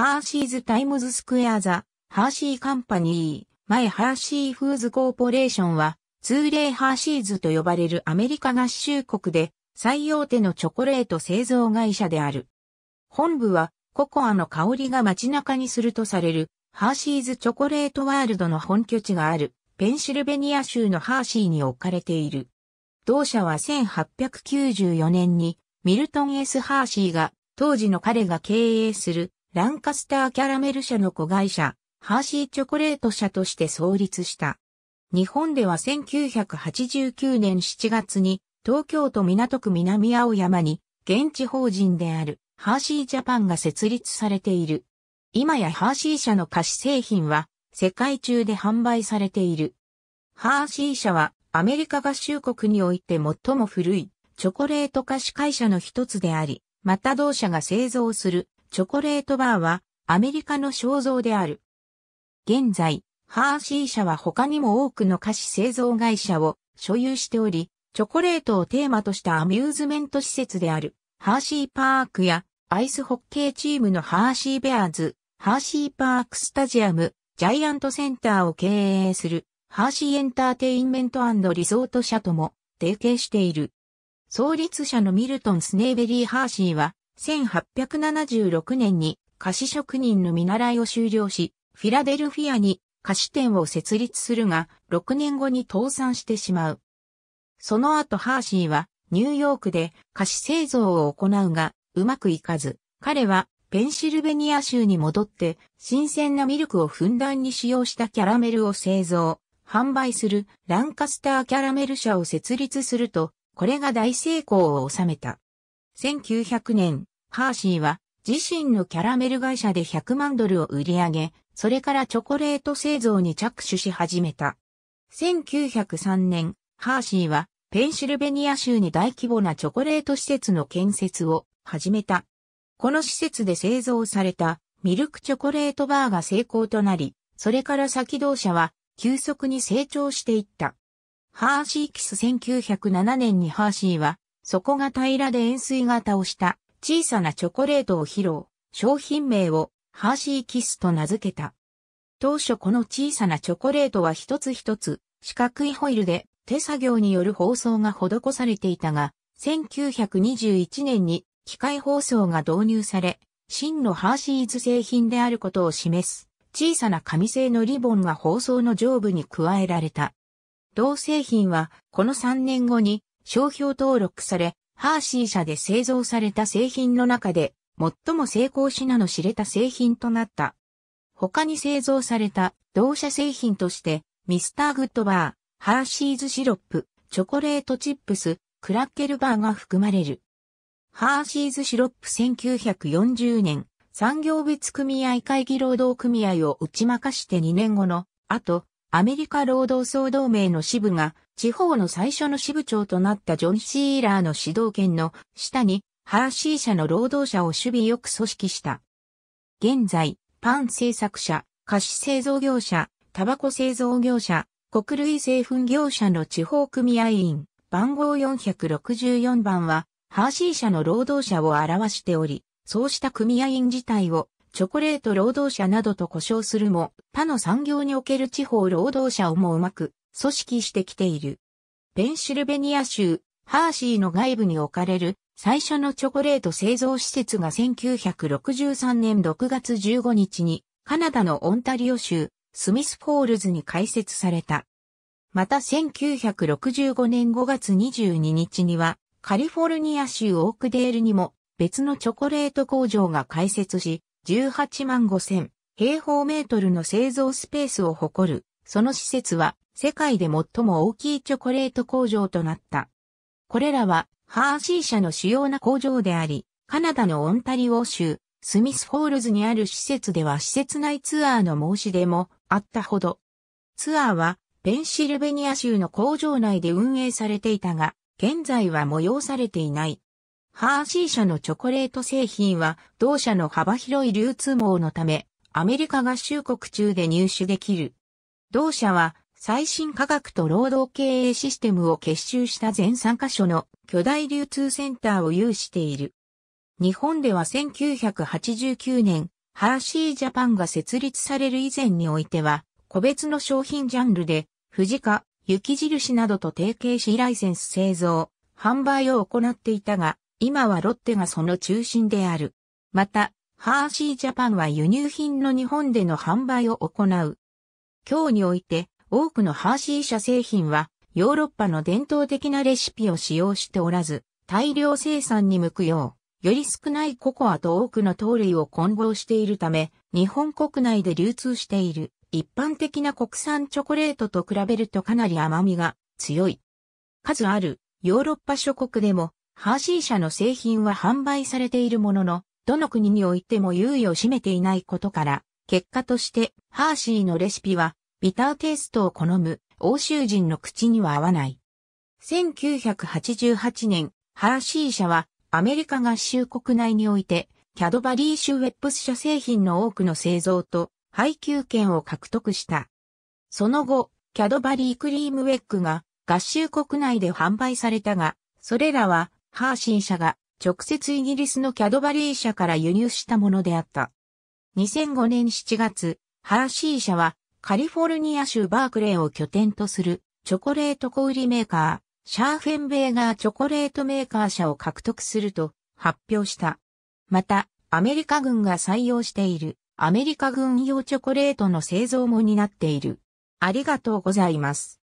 ハーシーズタイムズスクエアザ、ハーシーカンパニー、前ハーシーフーズコーポレーションは、通例ハーシーズと呼ばれるアメリカ合衆国で、最大手のチョコレート製造会社である。本部は、ココアの香りが街中にするとされる、ハーシーズチョコレートワールドの本拠地がある、ペンシルベニア州のハーシーに置かれている。同社は1894年に、ミルトン S. ハーシーが、当時の彼が経営するランカスターキャラメル社の子会社、ハーシーチョコレート社として創立した。日本では1989年7月に東京都港区南青山に現地法人であるハーシージャパンが設立されている。今やハーシー社の菓子製品は世界中で販売されている。ハーシー社はアメリカ合衆国において最も古いチョコレート菓子会社の一つであり、また同社が製造するチョコレートバーはアメリカの肖像である。現在、ハーシー社は他にも多くの菓子製造会社を所有しており、チョコレートをテーマとしたアミューズメント施設である、ハーシーパークやアイスホッケーチームのハーシーベアーズ、ハーシーパークスタジアム、ジャイアントセンターを経営する、ハーシーエンターテインメントリゾート社とも提携している。創立者のミルトン・スネーベリー・ハーシーは、1876年に菓子職人の見習いを修了し、フィラデルフィアに菓子店を設立するが、6年後に倒産してしまう。その後ハーシーはニューヨークで菓子製造を行うが、うまくいかず、彼はペンシルベニア州に戻って新鮮なミルクをふんだんに使用したキャラメルを製造、販売するランカスターキャラメル社を設立すると、これが大成功を収めた。1900年、ハーシーは自身のキャラメル会社で100万ドルを売り上げ、それからチョコレート製造に着手し始めた。1903年、ハーシーはペンシルベニア州に大規模なチョコレート施設の建設を始めた。この施設で製造されたミルクチョコレートバーが成功となり、それから先導者は急速に成長していった。ハーシーキス1907年にハーシーは底が平らで円錐型をした小さなチョコレートを披露、商品名をハーシーキスと名付けた。当初この小さなチョコレートは一つ一つ四角いホイルで手作業による包装が施されていたが、1921年に機械包装が導入され、真のハーシーズ製品であることを示す小さな紙製のリボンが包装の上部に加えられた。同製品はこの3年後に商標登録され、ハーシー社で製造された製品の中で、最も成功しなの知れた製品となった。他に製造された同社製品として、ミスターグッドバー、ハーシーズシロップ、チョコレートチップス、クラッケルバーが含まれる。ハーシーズシロップ1940年、産業別組合会議労働組合を打ち負かして2年後の、後、アメリカ労働総同盟の支部が地方の最初の支部長となったジョン・シーラーの指導権の下に、ハーシー社の労働者を守備よく組織した。現在、パン製作者、菓子製造業者、タバコ製造業者、国類製粉業者の地方組合員、番号464番は、ハーシー社の労働者を表しており、そうした組合員自体を、チョコレート労働者などと呼称するも、他の産業における地方労働者をもうまく組織してきている。ペンシルベニア州、ハーシーの外部に置かれる最初のチョコレート製造施設が1963年6月15日にカナダのオンタリオ州スミスフォールズに開設された。また1965年5月22日にはカリフォルニア州オークデールにも別のチョコレート工場が開設し18万5千平方メートルの製造スペースを誇るその施設は世界で最も大きいチョコレート工場となった。これらは、ハーシー社の主要な工場であり、カナダのオンタリオ州、スミスフォールズにある施設では施設内ツアーの申し出もあったほど。ツアーはペンシルベニア州の工場内で運営されていたが、現在は催されていない。ハーシー社のチョコレート製品は同社の幅広い流通網のため、アメリカ合衆国中で入手できる。同社は最新科学と労働経営システムを結集した全3カ所の巨大流通センターを有している。日本では1989年、ハーシージャパンが設立される以前においては、個別の商品ジャンルで、富士家、雪印などと提携しライセンス製造、販売を行っていたが、今はロッテがその中心である。また、ハーシージャパンは輸入品の日本での販売を行う。今日において、多くのハーシー社製品はヨーロッパの伝統的なレシピを使用しておらず、大量生産に向くよう、より少ないココアと多くの糖類を混合しているため、日本国内で流通している一般的な国産チョコレートと比べるとかなり甘みが強い。数あるヨーロッパ諸国でもハーシー社の製品は販売されているものの、どの国においても優位を占めていないことから、結果としてハーシーのレシピはビターテイストを好む欧州人の口には合わない。1988年、ハーシー社はアメリカ合衆国内において、キャドバリーシュウェップス社製品の多くの製造と配給権を獲得した。その後、キャドバリークリームウェッグが合衆国内で販売されたが、それらはハーシー社が直接イギリスのキャドバリー社から輸入したものであった。2005年7月、ハーシー社はカリフォルニア州バークレーを拠点とするチョコレート小売メーカー、シャーフェンベーガーチョコレートメーカー社を獲得すると発表した。また、アメリカ軍が採用しているアメリカ軍用チョコレートの製造も担っている。ありがとうございます。